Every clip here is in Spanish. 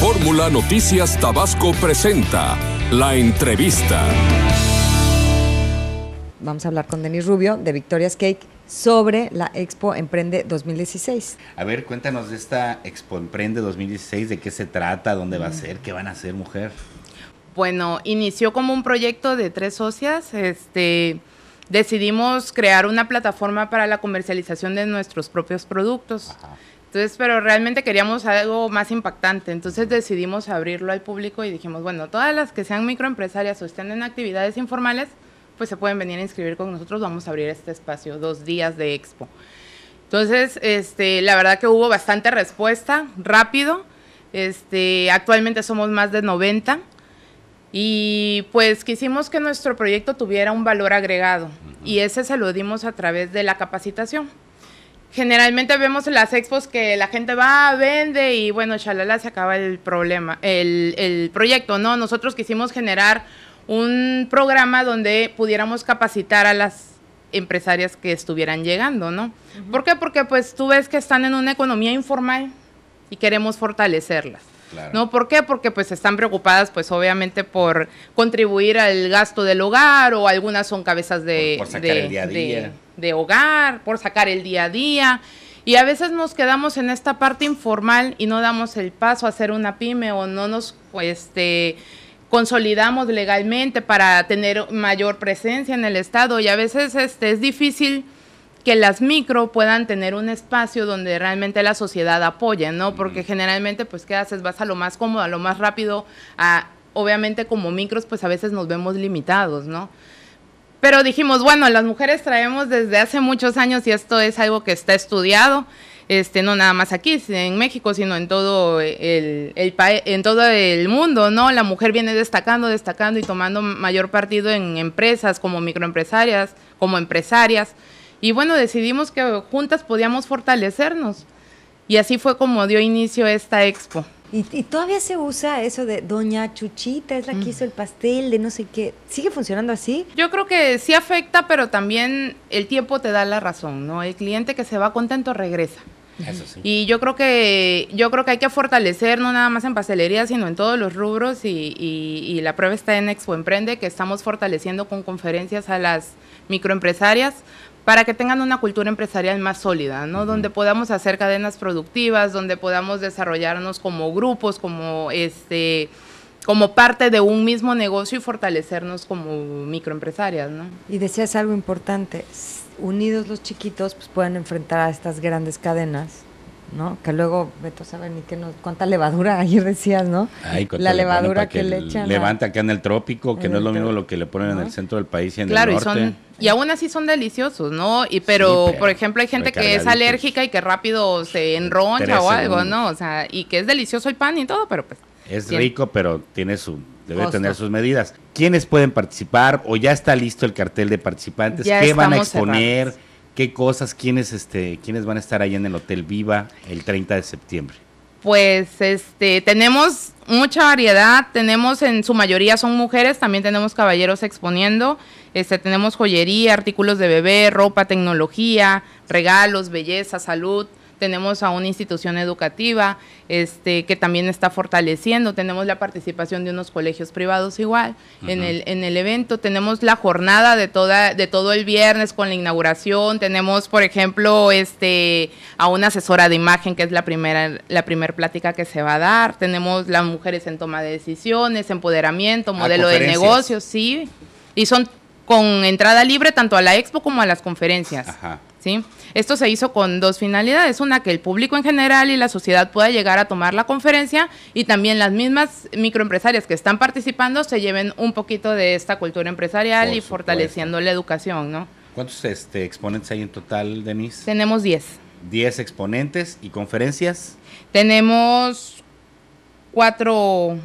Fórmula Noticias Tabasco presenta la entrevista. Vamos a hablar con Denis Rubio de Victoria's Cake sobre la Expo Emprende 2016. A ver, cuéntanos de esta Expo Emprende 2016, de qué se trata, dónde va a ser, qué van a hacer, mujer. Bueno, inició como un proyecto de tres socias, este decidimos crear una plataforma para la comercialización de nuestros propios productos. Entonces, pero realmente queríamos algo más impactante, entonces decidimos abrirlo al público y dijimos, bueno, todas las que sean microempresarias o estén en actividades informales, pues se pueden venir a inscribir con nosotros, vamos a abrir este espacio, dos días de expo. Entonces, este, la verdad que hubo bastante respuesta, rápido, este, actualmente somos más de 90 y pues quisimos que nuestro proyecto tuviera un valor agregado y ese se lo dimos a través de la capacitación generalmente vemos en las expos que la gente va, vende y bueno, chalala, se acaba el problema, el, proyecto, ¿no? Nosotros quisimos generar un programa donde pudiéramos capacitar a las empresarias que estuvieran llegando, ¿no? ¿Por qué? Porque pues tú ves que están en una economía informal y queremos fortalecerlas. ¿No? ¿Por qué? Porque pues están preocupadas pues obviamente por contribuir al gasto del hogar o algunas son cabezas de, de, hogar, por sacar el día a día. Y a veces nos quedamos en esta parte informal y no damos el paso a hacer una pyme o no nos este, consolidamos legalmente para tener mayor presencia en el Estado. Y a veces este, es difícil que las micro puedan tener un espacio donde realmente la sociedad apoye, ¿no? Porque generalmente, pues, ¿qué haces? Vas a lo más cómodo, a lo más rápido. obviamente, como micros, pues a veces nos vemos limitados, ¿no? Pero dijimos, bueno, las mujeres traemos desde hace muchos años y esto es algo que está estudiado, este, no nada más aquí, en México, sino en todo el, en todo el mundo, ¿no? La mujer viene destacando, destacando y tomando mayor partido en empresas, como microempresarias, como empresarias. Y bueno, decidimos que juntas podíamos fortalecernos. Y así fue como dio inicio esta expo. Y, todavía se usa eso de Doña Chuchita, es la que hizo el pastel, de no sé qué. ¿Sigue funcionando así? Yo creo que sí afecta, pero también el tiempo te da la razón, ¿no? El cliente que se va contento regresa. Eso Y yo creo que yo creo que hay que fortalecer no nada más en pastelería, sino en todos los rubros y, y, la prueba está en Expo Emprende, que estamos fortaleciendo con conferencias a las microempresarias para que tengan una cultura empresarial más sólida, ¿no? Donde podamos hacer cadenas productivas, donde podamos desarrollarnos como grupos, como este como parte de un mismo negocio y fortalecernos como microempresarias, ¿no? Y decías algo importante, unidos los chiquitos pues enfrentar a estas grandes cadenas ¿no? Que luego, Beto ¿saben ni qué nos, cuánta levadura ayer decías, ¿no? la levadura que, le echan. Levanta acá en el trópico, que no es lo mismo lo que le ponen en el centro del país y en el norte. Claro, y y aún así son deliciosos, ¿no? Y pero, por ejemplo, hay gente que es alérgica y que rápido se enroncha o algo, ¿no? O sea, y que es delicioso el pan y todo, pero pues es rico, pero tiene su debe tener sus medidas. ¿Quiénes pueden participar o ya está listo el cartel de participantes? ¿Qué van a exponer? qué cosas, quiénes, este, quiénes van a estar ahí en el Hotel Viva el 30 de septiembre. Pues este, tenemos mucha variedad, tenemos en su mayoría son mujeres, también tenemos caballeros exponiendo, este, tenemos joyería, artículos de bebé, ropa, tecnología, regalos, belleza, salud, tenemos a una institución educativa este, que también está fortaleciendo, tenemos la participación de unos colegios privados igual en, el, en el evento, tenemos la jornada de, toda, de todo el viernes con la inauguración, tenemos por ejemplo este, a una asesora de imagen que es la primera, la primer plática que se va a dar, tenemos las mujeres en toma de decisiones, empoderamiento, ah, modelo de negocios, sí, y son con entrada libre tanto a la expo como a las conferencias. Ajá. ¿sí? Esto se hizo con dos finalidades, una que el público en general y la sociedad pueda llegar a tomar la conferencia y también las mismas microempresarias que están participando se lleven un poquito de esta cultura empresarial y fortaleciendo la educación, ¿no? ¿Cuántos este, exponentes hay en total, Denise? Tenemos 10. 10 exponentes y conferencias. Tenemos cuatro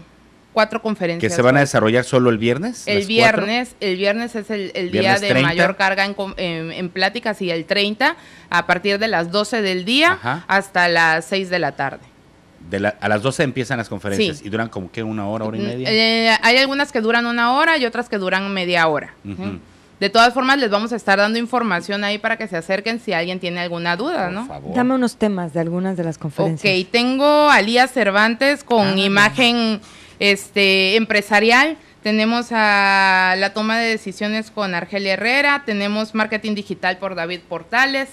cuatro conferencias. ¿Que se van a desarrollar solo el viernes? El viernes, el viernes es el, día de mayor carga en, pláticas y el 30 a partir de las 12 del día hasta las 6 de la tarde. a las 12 empiezan las conferencias y duran como que una hora, hora y mm, media. Eh, hay algunas que duran una hora y otras que duran media hora. ¿eh? De todas formas, les vamos a estar dando información ahí para que se acerquen si alguien tiene alguna duda, Por ¿no? Dame unos temas de algunas de las conferencias. Ok, tengo a Cervantes con ah, imagen este, empresarial. Tenemos a la toma de decisiones con Argelia Herrera, tenemos marketing digital por David Portales,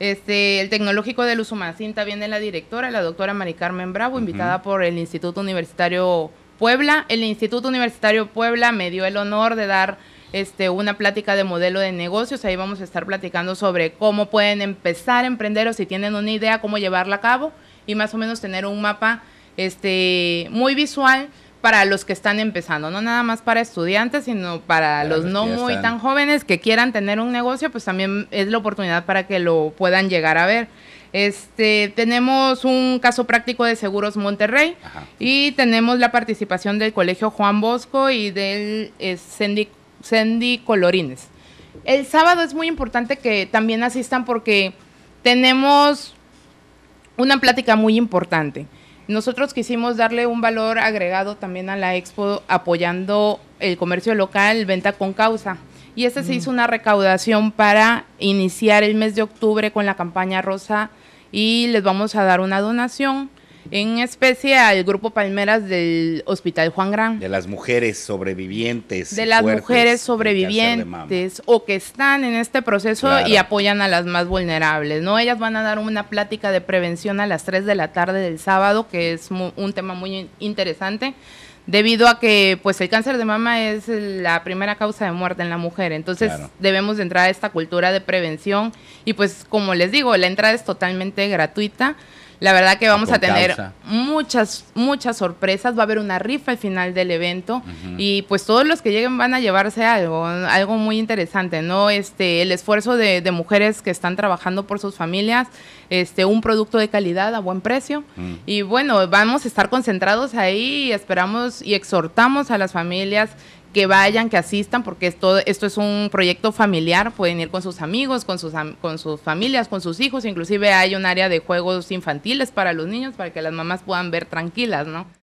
este, el tecnológico de Luzumacín también viene la directora, la doctora Mari Carmen Bravo, invitada por el Instituto Universitario Puebla. El Instituto Universitario Puebla me dio el honor de dar este, una plática de modelo de negocios. Ahí vamos a estar platicando sobre cómo pueden empezar a emprender o si tienen una idea, cómo llevarla a cabo y más o menos tener un mapa este, muy visual para los que están empezando, no nada más para estudiantes, sino para, los, no muy tan jóvenes que quieran tener un negocio, pues también es la oportunidad para que lo puedan llegar a ver. Este, tenemos un caso práctico de Seguros Monterrey y tenemos la participación del Colegio Juan Bosco y del eh, Sendi Sendy Colorines. El sábado es muy importante que también asistan porque tenemos una plática muy importante. Nosotros quisimos darle un valor agregado también a la expo apoyando el comercio local, venta con causa. Y esta se mm. hizo una recaudación para iniciar el mes de octubre con la campaña rosa y les vamos a dar una donación en especial al grupo Palmeras del Hospital Juan Gran. De las mujeres sobrevivientes. De las mujeres sobrevivientes o que están en este proceso y apoyan a las más vulnerables, ¿no? Ellas van a dar una plática de prevención a las 3 de la tarde del sábado, que es un tema muy interesante debido a que pues el cáncer de mama es la primera causa de muerte en la mujer. Entonces debemos entrar a esta cultura de prevención y pues como les digo, la entrada es totalmente gratuita. La verdad que vamos a tener muchas, muchas sorpresas. Va a haber una rifa al final del evento y pues todos los que lleguen van a llevarse algo, algo muy interesante, ¿no? Este, el esfuerzo de, mujeres que están trabajando por sus familias, este, un producto de calidad a buen precio. Mm. Y bueno, vamos a estar concentrados ahí y esperamos y exhortamos a las familias que vayan, que asistan, porque esto, esto es un proyecto familiar, pueden ir con sus amigos, con sus, con sus familias, con sus hijos, inclusive hay un área de juegos infantiles para los niños, para que las mamás puedan ver tranquilas, ¿no?